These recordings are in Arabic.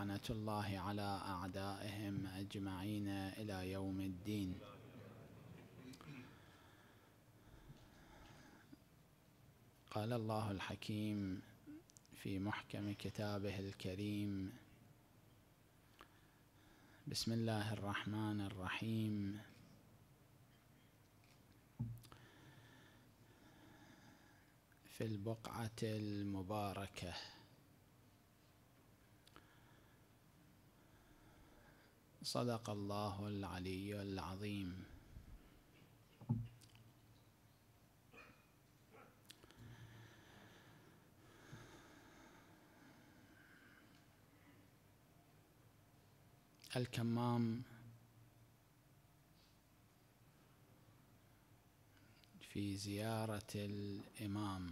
لعنة الله على أعدائهم أجمعين إلى يوم الدين قال الله الحكيم في محكم كتابه الكريم بسم الله الرحمن الرحيم في البقعة المباركة صدق الله العلي العظيم الكمام في زيارة الإمام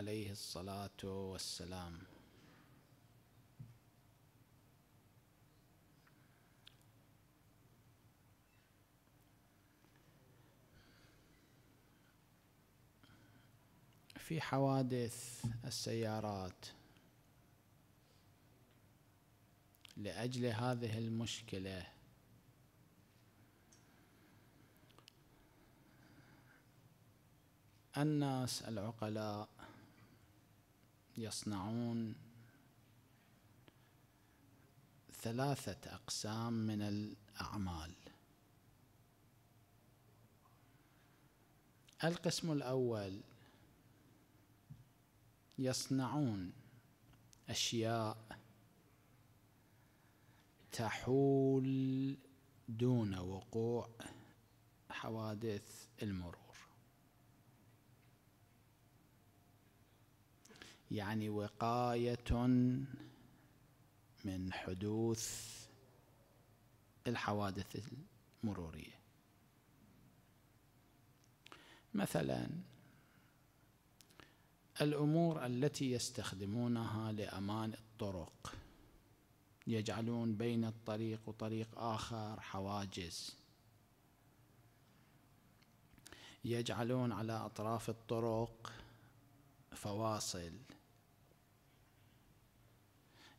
عليه الصلاة والسلام في حوادث السيارات لأجل هذه المشكلة الناس العقلاء يصنعون ثلاثة أقسام من الأعمال القسم الأول يصنعون أشياء تحول دون وقوع حوادث المرور يعني وقاية من حدوث الحوادث المرورية مثلا الأمور التي يستخدمونها لأمان الطرق يجعلون بين الطريق وطريق آخر حواجز يجعلون على أطراف الطرق فواصل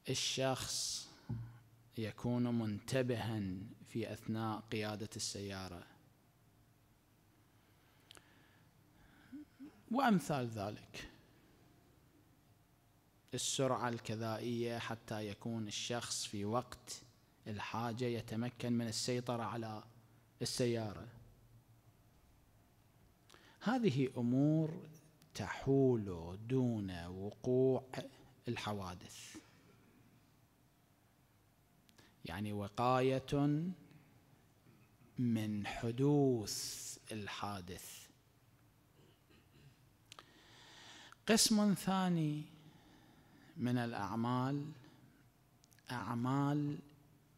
الشخص يكون منتبها في اثناء قياده السياره وامثال ذلك السرعه الكذائيه حتى يكون الشخص في وقت الحاجه يتمكن من السيطره على السياره هذه امور تحول دون وقوع الحوادث يعني وقاية من حدوث الحادث قسم ثاني من الأعمال أعمال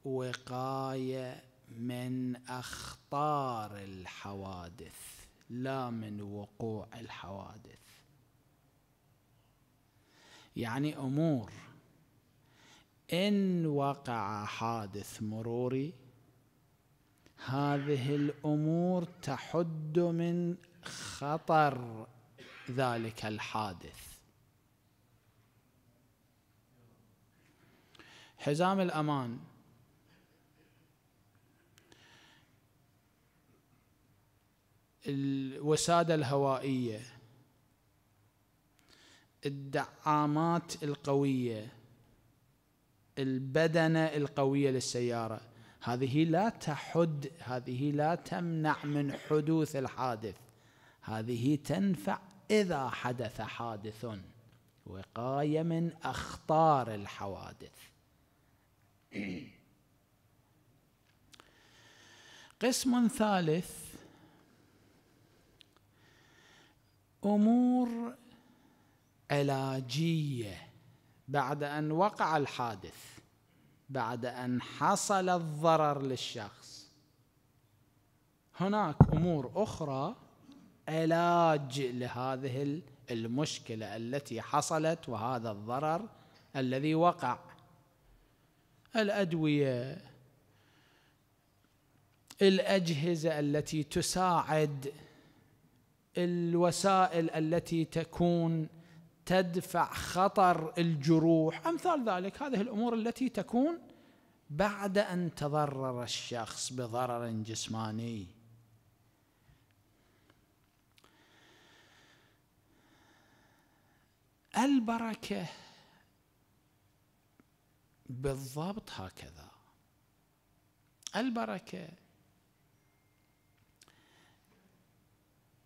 وقاية من أخطار الحوادث لا من وقوع الحوادث يعني أمور إن وقع حادث مروري هذه الأمور تحد من خطر ذلك الحادث حزام الأمان الوسادة الهوائية الدعامات القوية البدنه القويه للسياره هذه لا تحد هذه لا تمنع من حدوث الحادث هذه تنفع اذا حدث حادث وقايه من اخطار الحوادث قسم ثالث امور علاجيه بعد ان وقع الحادث بعد ان حصل الضرر للشخص هناك امور اخرى علاج لهذه المشكله التي حصلت وهذا الضرر الذي وقع الادويه الاجهزه التي تساعد الوسائل التي تكون تدفع خطر الجروح امثال ذلك هذه الامور التي تكون بعد ان تضرر الشخص بضرر جسماني البركه بالضبط هكذا البركه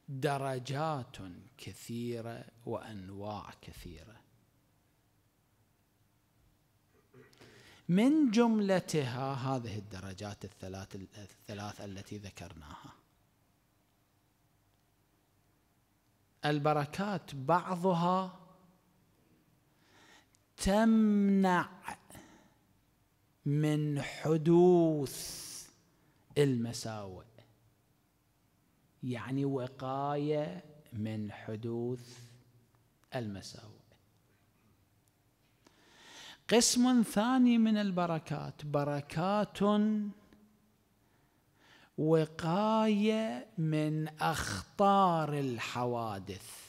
درجات كثيره وانواع كثيره من جملتها هذه الدرجات الثلاث الثلاث التي ذكرناها البركات بعضها تمنع من حدوث المساوئ يعني وقاية من حدوث المساوئ قسم ثاني من البركات بركات وقاية من أخطار الحوادث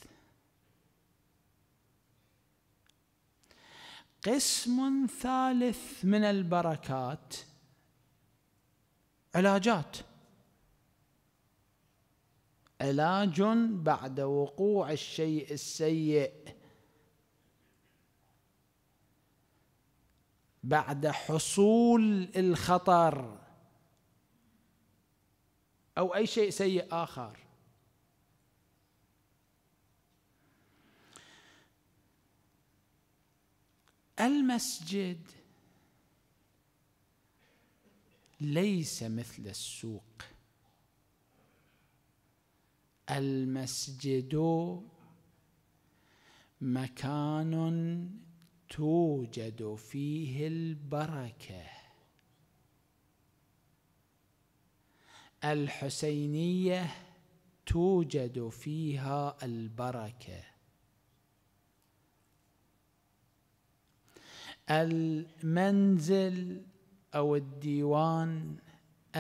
قسم ثالث من البركات علاجات علاج بعد وقوع الشيء السيء بعد حصول الخطر او اي شيء سيء اخر المسجد ليس مثل السوق المسجد مكان توجد فيه البركه الحسينيه توجد فيها البركه المنزل او الديوان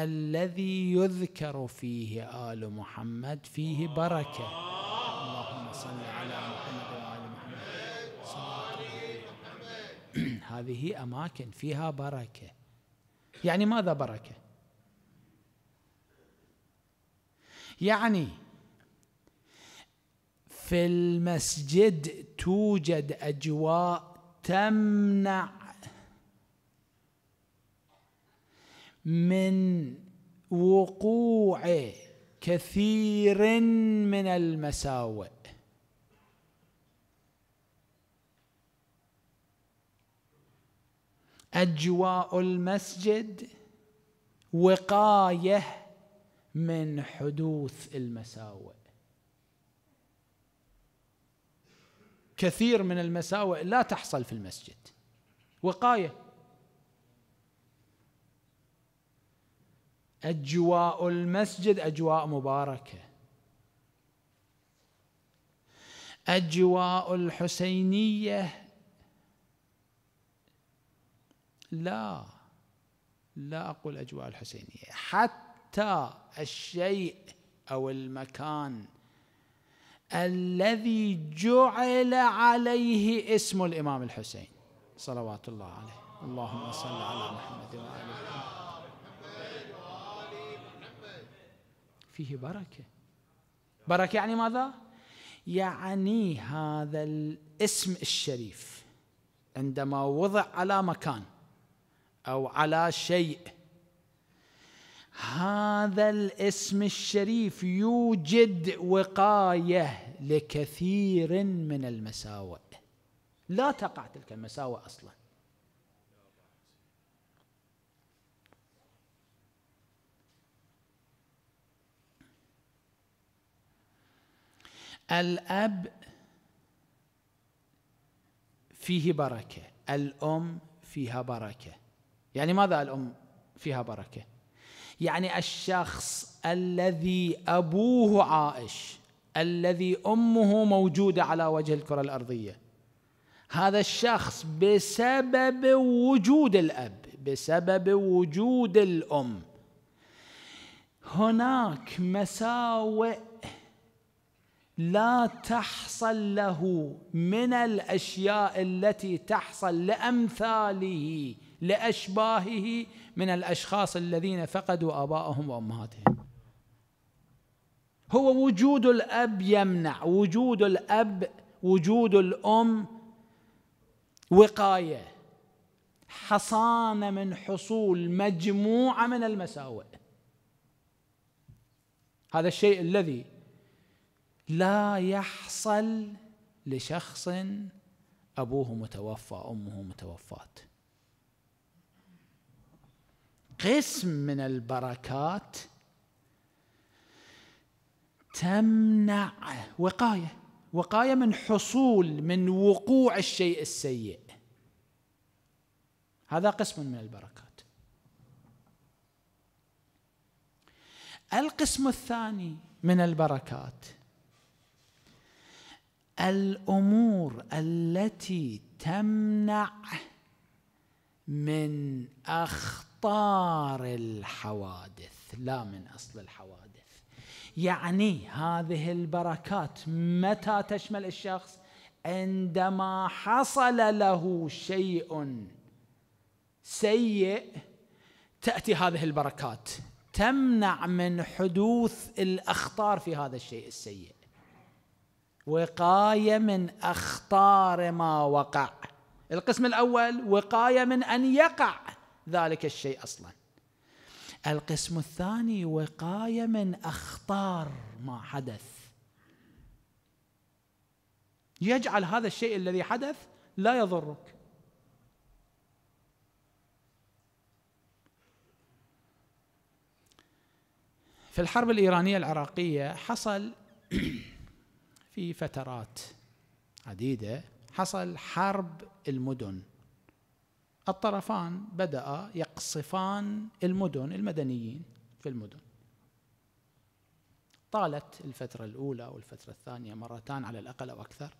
الذي يذكر فيه آل محمد فيه بركة اللهم صل على محمد وآل محمد هذه أماكن فيها بركة يعني ماذا بركة يعني في المسجد توجد أجواء تمنع من وقوع كثير من المساوئ اجواء المسجد وقايه من حدوث المساوئ كثير من المساوئ لا تحصل في المسجد وقايه أجواء المسجد أجواء مباركة أجواء الحسينية لا لا أقول أجواء الحسينية حتى الشيء أو المكان الذي جعل عليه اسم الإمام الحسين صلوات الله عليه اللهم صل على محمد وآل محمد فيه بركه بركه يعني ماذا يعني هذا الاسم الشريف عندما وضع على مكان او على شيء هذا الاسم الشريف يوجد وقايه لكثير من المساوئ لا تقع تلك المساوئ اصلا الأب فيه بركة الأم فيها بركة يعني ماذا الأم فيها بركة يعني الشخص الذي أبوه عائش الذي أمه موجودة على وجه الكرة الأرضية هذا الشخص بسبب وجود الأب بسبب وجود الأم هناك مساوئ لا تحصل له من الاشياء التي تحصل لامثاله لاشباهه من الاشخاص الذين فقدوا ابائهم وامهاتهم هو وجود الاب يمنع وجود الاب وجود الام وقايه حصانه من حصول مجموعه من المساوئ هذا الشيء الذي لا يحصل لشخص ابوه متوفى امه متوفاه قسم من البركات تمنع وقايه وقايه من حصول من وقوع الشيء السيء هذا قسم من البركات القسم الثاني من البركات الامور التي تمنع من اخطار الحوادث لا من اصل الحوادث يعني هذه البركات متى تشمل الشخص عندما حصل له شيء سيء تاتي هذه البركات تمنع من حدوث الاخطار في هذا الشيء السيء وقايه من اخطار ما وقع القسم الاول وقايه من ان يقع ذلك الشيء اصلا القسم الثاني وقايه من اخطار ما حدث يجعل هذا الشيء الذي حدث لا يضرك في الحرب الايرانيه العراقيه حصل في فترات عديده حصل حرب المدن الطرفان بدأ يقصفان المدن المدنيين في المدن طالت الفترة الأولى والفترة الثانية مرتان على الأقل أو أكثر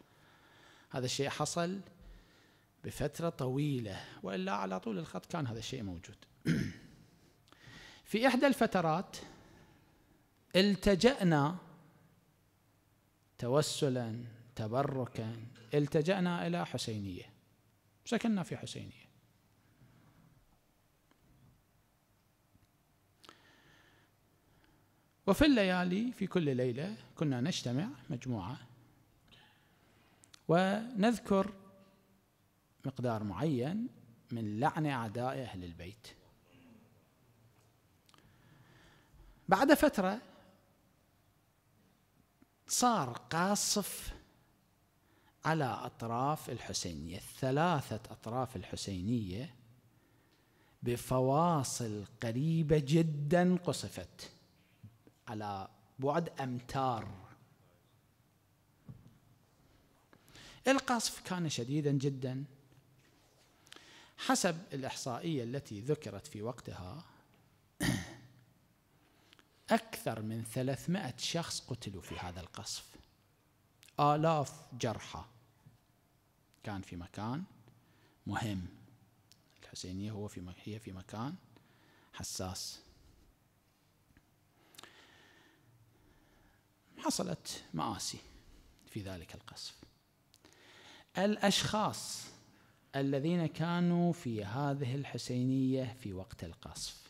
هذا الشيء حصل بفترة طويلة وإلا على طول الخط كان هذا الشيء موجود في إحدى الفترات التجأنا توسلا تبركا التجأنا إلى حسينية سكننا في حسينية وفي الليالي في كل ليلة كنا نجتمع مجموعة ونذكر مقدار معين من لعن أعداء أهل البيت بعد فترة صار قاصف على أطراف الحسينية الثلاثة أطراف الحسينية بفواصل قريبة جدا قصفت على بعد أمتار القصف كان شديدا جدا حسب الإحصائية التي ذكرت في وقتها أكثر من 300 شخص قتلوا في هذا القصف آلاف جرحى كان في مكان مهم الحسينية هو في هي في مكان حساس حصلت مآسي في ذلك القصف الأشخاص الذين كانوا في هذه الحسينية في وقت القصف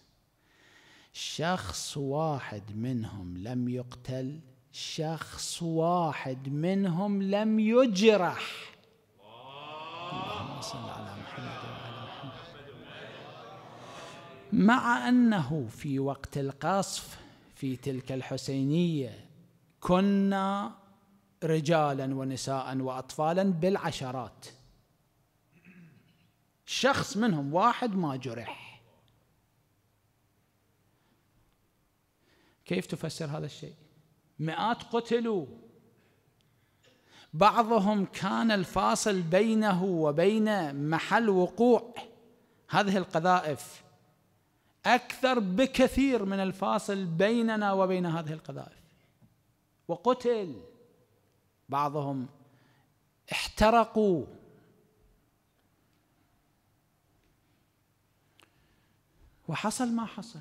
شخص واحد منهم لم يقتل شخص واحد منهم لم يجرح اللهم صل على محمد وعلى محمد مع انه في وقت القصف في تلك الحسينيه كنا رجالا ونساء واطفالا بالعشرات شخص منهم واحد ما جرح كيف تفسر هذا الشيء مئات قتلوا بعضهم كان الفاصل بينه وبين محل وقوع هذه القذائف اكثر بكثير من الفاصل بيننا وبين هذه القذائف وقتل بعضهم احترقوا وحصل ما حصل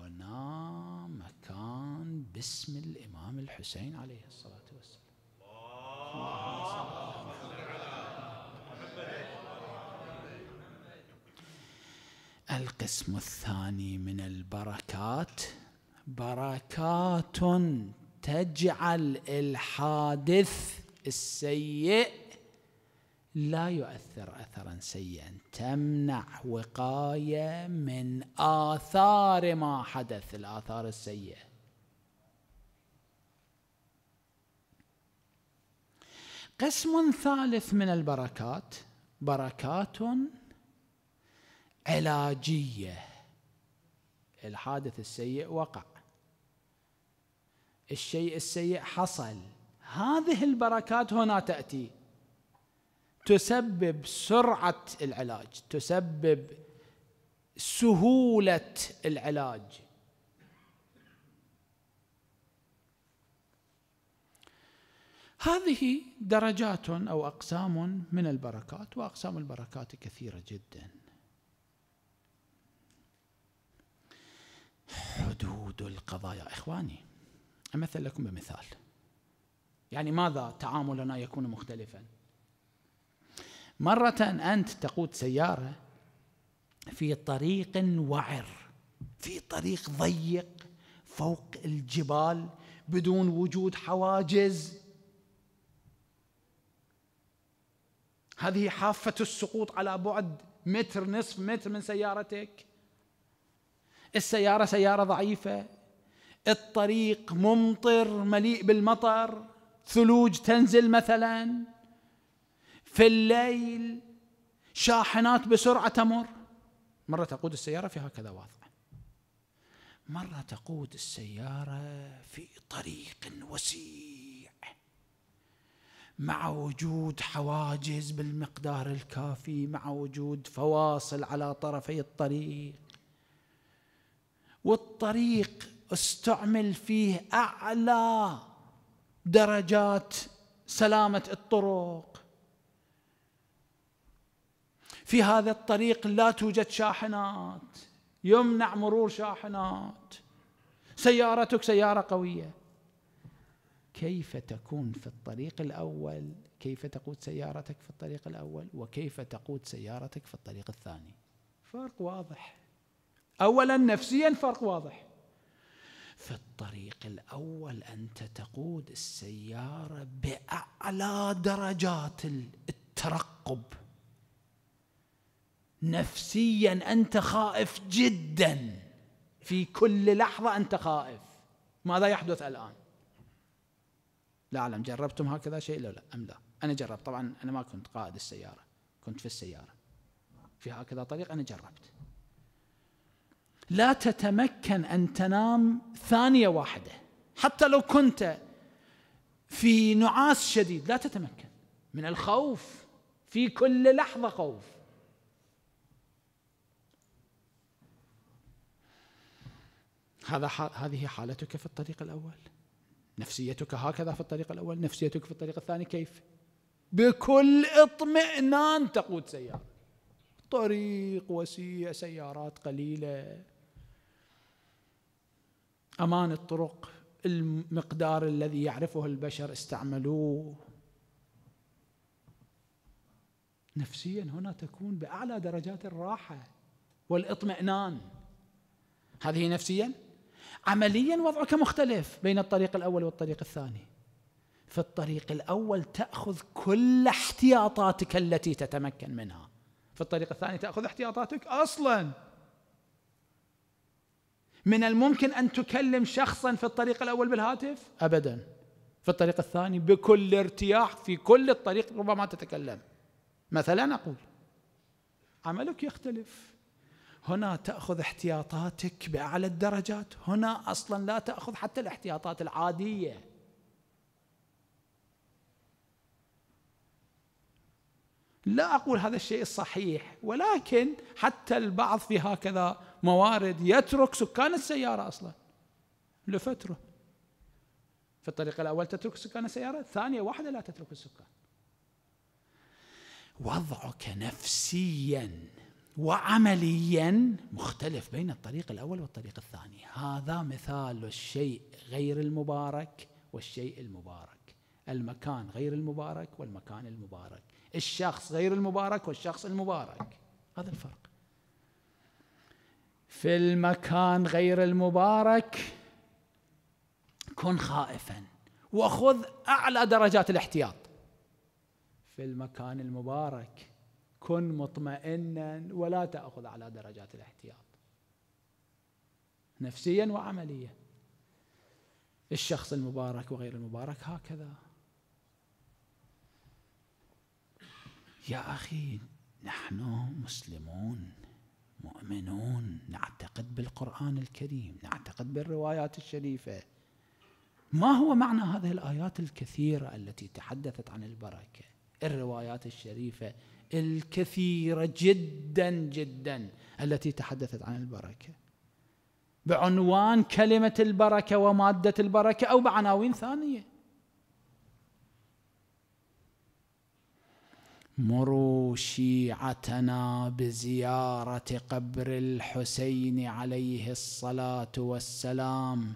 هنا باسم الإمام الحسين عليه الصلاة والسلام القسم الثاني من البركات بركات تجعل الحادث السيء لا يؤثر اثرا سيئا تمنع وقايه من اثار ما حدث الاثار السيئه قسم ثالث من البركات بركات علاجيه الحادث السيء وقع الشيء السيء حصل هذه البركات هنا تاتي تسبب سرعه العلاج تسبب سهوله العلاج هذه درجات او اقسام من البركات واقسام البركات كثيره جدا حدود القضايا اخواني امثل لكم بمثال يعني ماذا تعاملنا يكون مختلفا مره انت تقود سياره في طريق وعر في طريق ضيق فوق الجبال بدون وجود حواجز هذه حافة السقوط على بعد متر نصف متر من سيارتك السيارة سيارة ضعيفة الطريق ممطر مليء بالمطر ثلوج تنزل مثلا في الليل شاحنات بسرعة تمر مرة تقود السيارة في هكذا واضح مرة تقود السيارة في طريق وسيع مع وجود حواجز بالمقدار الكافي مع وجود فواصل على طرفي الطريق والطريق استعمل فيه اعلى درجات سلامه الطرق في هذا الطريق لا توجد شاحنات يمنع مرور شاحنات سيارتك سياره قويه كيف تكون في الطريق الأول كيف تقود سيارتك في الطريق الأول وكيف تقود سيارتك في الطريق الثاني فرق واضح أولا نفسيا فرق واضح في الطريق الأول أنت تقود السيارة بأعلى درجات الترقب نفسيا أنت خائف جدا في كل لحظة أنت خائف ماذا يحدث الآن لا أعلم جربتم هكذا شيء لا لا أم لا أنا جربت طبعا أنا ما كنت قائد السيارة كنت في السيارة في هكذا طريق أنا جربت لا تتمكن أن تنام ثانية واحدة حتى لو كنت في نعاس شديد لا تتمكن من الخوف في كل لحظة خوف هذا هذه حالتك في الطريق الأول نفسيتك هكذا في الطريق الأول نفسيتك في الطريق الثاني كيف بكل اطمئنان تقود سيارة طريق وسيع سيارات قليلة أمان الطرق المقدار الذي يعرفه البشر استعملوه نفسيا هنا تكون بأعلى درجات الراحة والاطمئنان هذه نفسيا عمليا وضعك مختلف بين الطريق الاول والطريق الثاني في الطريق الاول تاخذ كل احتياطاتك التي تتمكن منها في الطريق الثاني تاخذ احتياطاتك اصلا من الممكن ان تكلم شخصا في الطريق الاول بالهاتف ابدا في الطريق الثاني بكل ارتياح في كل الطريق ربما تتكلم مثلا اقول عملك يختلف هنا تأخذ احتياطاتك بأعلى الدرجات هنا أصلا لا تأخذ حتى الاحتياطات العادية لا أقول هذا الشيء الصحيح ولكن حتى البعض في هكذا موارد يترك سكان السيارة أصلا لفترة في الطريق الأول تترك سكان السيارة الثانية واحدة لا تترك السكان وضعك نفسياً وعمليا مختلف بين الطريق الاول والطريق الثاني هذا مثال الشيء غير المبارك والشيء المبارك المكان غير المبارك والمكان المبارك الشخص غير المبارك والشخص المبارك هذا الفرق في المكان غير المبارك كن خائفا وخذ اعلى درجات الاحتياط في المكان المبارك كن مطمئنا ولا تأخذ على درجات الاحتياط نفسيا وعمليا الشخص المبارك وغير المبارك هكذا يا أخي نحن مسلمون مؤمنون نعتقد بالقرآن الكريم نعتقد بالروايات الشريفة ما هو معنى هذه الآيات الكثيرة التي تحدثت عن البركة الروايات الشريفة الكثيرة جدا جدا التي تحدثت عن البركة بعنوان كلمة البركة ومادة البركة أو بعناوين ثانية مروا شيعتنا بزيارة قبر الحسين عليه الصلاة والسلام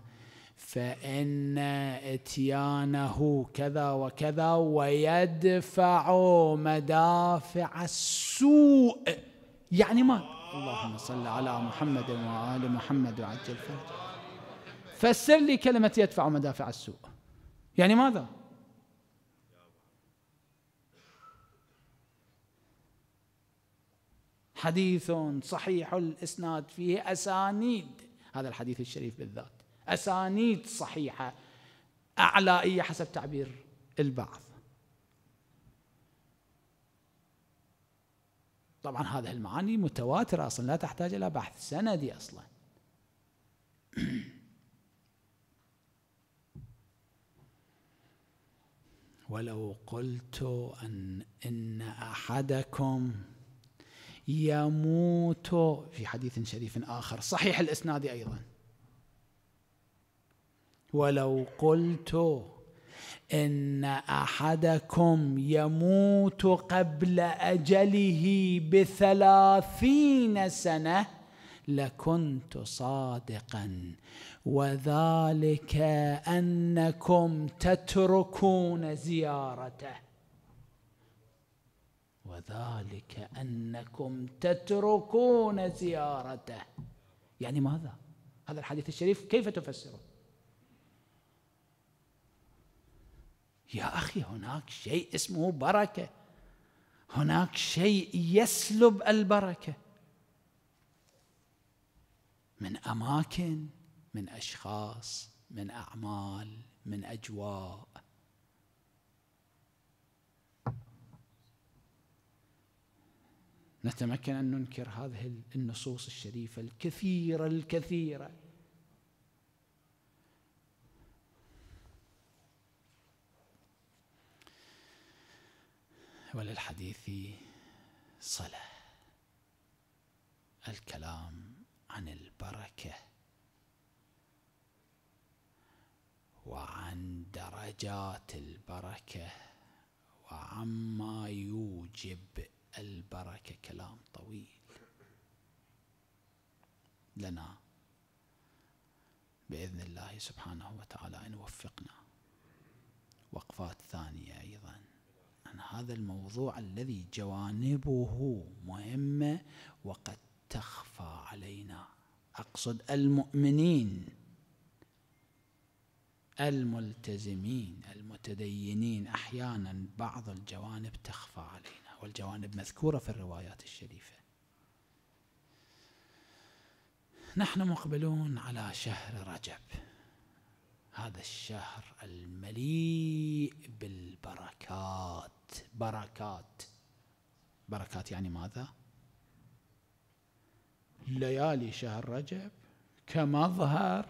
فان اتيانه كذا وكذا ويدفع مدافع السوء يعني ما اللهم صل على محمد وال محمد وعجل فرج فسر لي كلمه يدفع مدافع السوء يعني ماذا حديث صحيح الاسناد فيه اسانيد هذا الحديث الشريف بالذات أسانيد صحيحة أعلائية حسب تعبير البعض طبعا هذه المعاني متواترة أصلا لا تحتاج إلى بحث سندي أصلا ولو قلت أن إن أحدكم يموت في حديث شريف آخر صحيح الإسناد أيضا ولو قلت ان احدكم يموت قبل اجله بثلاثين سنه لكنت صادقا وذلك انكم تتركون زيارته وذلك انكم تتركون زيارته يعني ماذا هذا الحديث الشريف كيف تفسره يا اخي هناك شيء اسمه بركه هناك شيء يسلب البركه من اماكن من اشخاص من اعمال من اجواء نتمكن ان ننكر هذه النصوص الشريفه الكثيره الكثيره وللحديث صلة الكلام عن البركة وعن درجات البركة وعما يوجب البركة كلام طويل لنا بإذن الله سبحانه وتعالى إن وفقنا وقفات ثانية أيضاً عن هذا الموضوع الذي جوانبه مهمه وقد تخفى علينا اقصد المؤمنين الملتزمين المتدينين احيانا بعض الجوانب تخفى علينا والجوانب مذكوره في الروايات الشريفه نحن مقبلون على شهر رجب هذا الشهر المليء بالبركات بركات بركات يعني ماذا ليالي شهر رجب كمظهر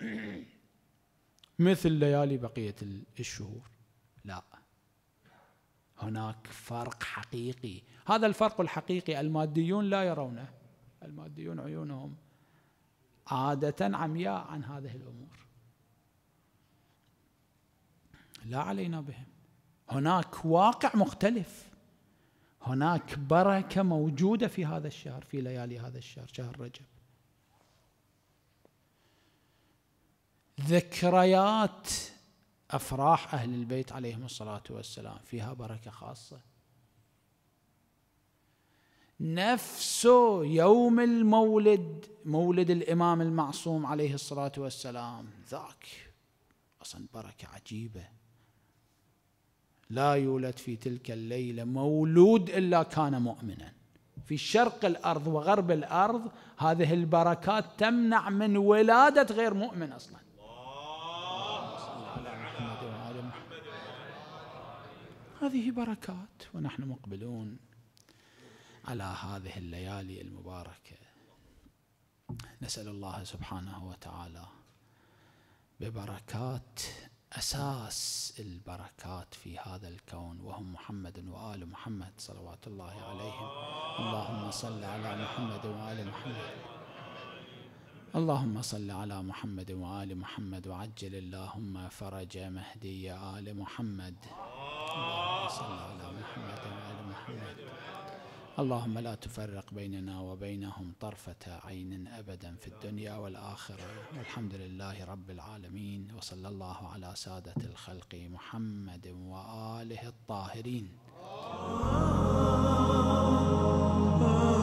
مثل ليالي بقية الشهور لا هناك فرق حقيقي هذا الفرق الحقيقي الماديون لا يرونه الماديون عيونهم عادة عمياء عن هذه الأمور لا علينا بهم هناك واقع مختلف هناك بركة موجودة في هذا الشهر في ليالي هذا الشهر شهر رجب ذكريات أفراح أهل البيت عليهم الصلاة والسلام فيها بركة خاصة نفس يوم المولد مولد الإمام المعصوم عليه الصلاة والسلام ذاك أصلا بركة عجيبة لا يولد في تلك الليلة مولود إلا كان مؤمنا في شرق الأرض وغرب الأرض هذه البركات تمنع من ولادة غير مؤمن أصلا هذه بركات ونحن مقبلون على هذه الليالي المباركة نسأل الله سبحانه وتعالى ببركات أساس البركات في هذا الكون وهم محمد وآل محمد صلوات الله عليهم اللهم صل على محمد وآل محمد اللهم صل على محمد وآل محمد وعجل اللهم فرج مهدي آل محمد اللهم صل على محمد اللهم لا تفرق بيننا وبينهم طرفة عين أبدا في الدنيا والآخرة والحمد لله رب العالمين وصلى الله على سادة الخلق محمد وآله الطاهرين